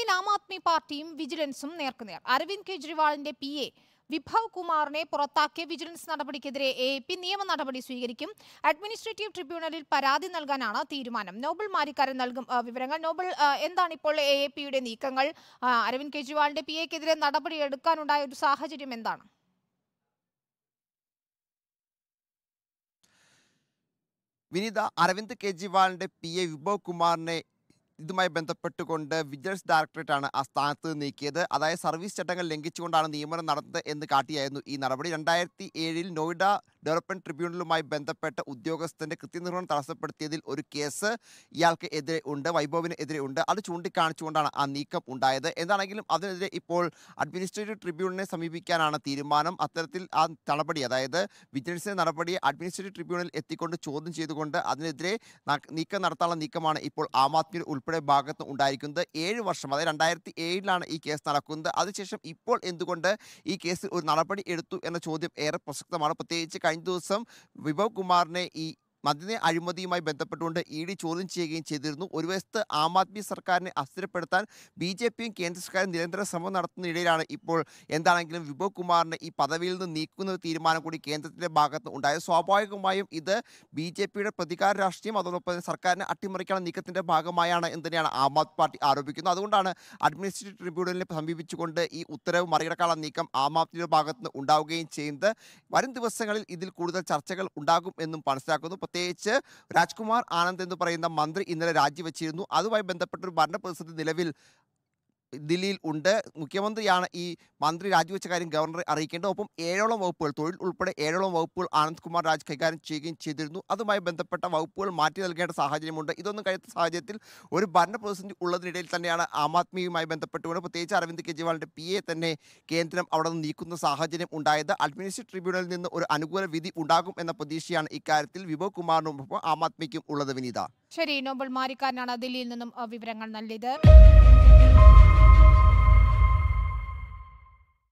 മുംബൈയിൽ ആം ആദ്മി പാർട്ടിയും വിജിലൻസും നേർക്കുനേർ അരവിന്ദ് കെജ്രിവാളിന്റെ പി എ വിഭവ് കുമാറിനെ പുറത്താക്കിയ വിജിലൻസ് നടപടിക്കെതിരെ എ പി നിയമ നടപടി സ്വീകരിക്കും അഡ്മിനിസ്ട്രേറ്റീവ് ട്രിബ്യൂണലിൽ പരാതി നൽകാനാണ് തീരുമാനം നോബൽ മാരിക്കാരൻ നൽകും വിവരങ്ങൾ നോബൽ എന്താണ് ഇപ്പോൾ എ പിയുടെ നീക്കങ്ങൾ അരവിന്ദ് കെജ്രിവാളിന്റെ പി എക്കെതിരെ നടപടി എടുക്കാനുണ്ടായ ഒരു സാഹചര്യം എന്താണ് വിനിത അരവിന്ദ് കെജ്രിവാളിന്റെ പി എ വിഭവ് കുമാറിനെ ഇതുമായി ബന്ധപ്പെട്ടുകൊണ്ട് വിജിലൻസ് ഡയറക്ടറേറ്റ് ആണ് ആ സ്ഥാനത്ത് നീക്കിയത് അതായത് സർവീസ് ചട്ടങ്ങൾ ലംഘിച്ചുകൊണ്ടാണ് നിയമനം നടന്നത് എന്ന് കാട്ടിയായിരുന്നു ഈ നടപടി രണ്ടായിരത്തി ഏഴിൽ നോയിഡ ഡെവലപ്മെന്റ് ട്രിബ്യൂണലുമായി ബന്ധപ്പെട്ട ഉദ്യോഗസ്ഥന്റെ കൃത്യനിർവഹണം തടസ്സപ്പെടുത്തിയതിൽ ഒരു കേസ് ഇയാൾക്ക് എതിരെ ഉണ്ട് വൈഭവിന് എതിരെ ഉണ്ട് അത് ചൂണ്ടിക്കാണിച്ചുകൊണ്ടാണ് ആ നീക്കം ഉണ്ടായത് എന്താണെങ്കിലും അതിനെതിരെ ഇപ്പോൾ അഡ്മിനിസ്ട്രേറ്റീവ് ട്രിബ്യൂണലിനെ സമീപിക്കാനാണ് തീരുമാനം അത്തരത്തിൽ ആ നടപടി അതായത് വിജിലൻസിന്റെ നടപടി അഡ്മിനിസ്ട്രേറ്റീവ് ട്രിബ്യൂണലിൽ എത്തിക്കൊണ്ട് ചോദ്യം ചെയ്തുകൊണ്ട് അതിനെതിരെ നീക്കം നടത്താനുള്ള നീക്കമാണ് ഇപ്പോൾ ആം ആദ്മി ഉൾപ്പെടെ ഭാഗത്ത് ഉണ്ടായിരിക്കുന്നത് ഏഴ് വർഷം അതായത് രണ്ടായിരത്തി ഏഴിലാണ് ഈ കേസ് നടക്കുന്നത് അതിനുശേഷം ഇപ്പോൾ എന്തുകൊണ്ട് ഈ കേസിൽ ഒരു നടപടി എടുത്തു എന്ന ചോദ്യം ഏറെ പ്രസക്തമാണ് പ്രത്യേകിച്ച് कई दिवस विभव कुमार ने മദ്യനിയ അഴിമതിയുമായി ബന്ധപ്പെട്ടുകൊണ്ട് ഇ ഡി ചോദ്യം ചെയ്യുകയും ചെയ്തിരുന്നു ഒരു വശത്ത് ആം ആദ്മി സർക്കാരിനെ അസ്ഥിരപ്പെടുത്താൻ ബി ജെ പിയും കേന്ദ്ര സർക്കാരും നിരന്തര ശ്രമം നടത്തുന്നതിനിടയിലാണ് ഇപ്പോൾ എന്താണെങ്കിലും വിഭവ് കുമാറിനെ ഈ പദവിയിൽ നിന്ന് നീക്കുന്ന തീരുമാനം കൂടി കേന്ദ്രത്തിൻ്റെ ഭാഗത്ത് ഉണ്ടായത് സ്വാഭാവികമായും ഇത് ബി ജെ പിയുടെ പ്രതികാര രാഷ്ട്രീയം അതോടൊപ്പം സർക്കാരിനെ അട്ടിമറിക്കാനുള്ള നീക്കത്തിൻ്റെ ഭാഗമായാണ് എന്ന് തന്നെയാണ് ആം ആദ്മി പാർട്ടി ആരോപിക്കുന്നത് അതുകൊണ്ടാണ് അഡ്മിനിസ്ട്രേറ്റീവ് ട്രിബ്യൂണലിനെ സമീപിച്ചുകൊണ്ട് ഈ ഉത്തരവ് മറികടക്കാനുള്ള നീക്കം ആം ആദ്മിയുടെ ഭാഗത്ത് നിന്ന് ഉണ്ടാവുകയും ചെയ്യുന്നത് വരും ദിവസങ്ങളിൽ ഇതിൽ കൂടുതൽ ചർച്ചകൾ ഉണ്ടാകും എന്നും മനസ്സിലാക്കുന്നു പ്രത്യേകിച്ച് രാജ്കുമാർ ആനന്ദ് എന്ന് പറയുന്ന മന്ത്രി ഇന്നലെ രാജിവെച്ചിരുന്നു അതുമായി ബന്ധപ്പെട്ടൊരു ഭരണ പ്രതിസന്ധി നിലവിൽ ദില്ലിയിൽ ഉണ്ട് മുഖ്യമന്ത്രിയാണ് ഈ മന്ത്രി രാജിവെച്ച കാര്യം ഗവർണറെ അറിയിക്കേണ്ടത് ഒപ്പം ഏഴോളം വകുപ്പുകൾ തൊഴിൽ ഉൾപ്പെടെ ഏഴോളം വകുപ്പുകൾ ആനന്ദ് കുമാർ രാജ് കൈകാര്യം ചെയ്യുകയും ചെയ്തിരുന്നു അതുമായി ബന്ധപ്പെട്ട വകുപ്പുകൾ മാറ്റി നൽകേണ്ട സാഹചര്യമുണ്ട് ഇതൊന്നും കഴിയാത്ത സാഹചര്യത്തിൽ ഒരു ഭരണ പ്രതിസന്ധി ഉള്ളതിനിടയിൽ തന്നെയാണ് ആം ആദ്മിയുമായി ബന്ധപ്പെട്ടുകൊണ്ട് പ്രത്യേകിച്ച് അരവിന്ദ് കെജ്രിവാളിൻ്റെ പി എ തന്നെ കേന്ദ്രം അവിടെ നിന്ന് നീക്കുന്ന സാഹചര്യം ഉണ്ടായത് അഡ്മിനിസ്ട്രേറ്റീവ് ട്രിബ്യൂണലിൽ നിന്ന് ഒരു അനുകൂല വിധി ഉണ്ടാകും എന്ന പ്രതീക്ഷയാണ് ഇക്കാര്യത്തിൽ വിഭവ് കുമാറിനും ആം ആദ്മിക്കും ഉള്ളത് വിനീത ശരി നോബൽ മാരിക്കാരനാണ് ദില്ലിയിൽ നിന്നും വിവരങ്ങൾ നൽകിയത്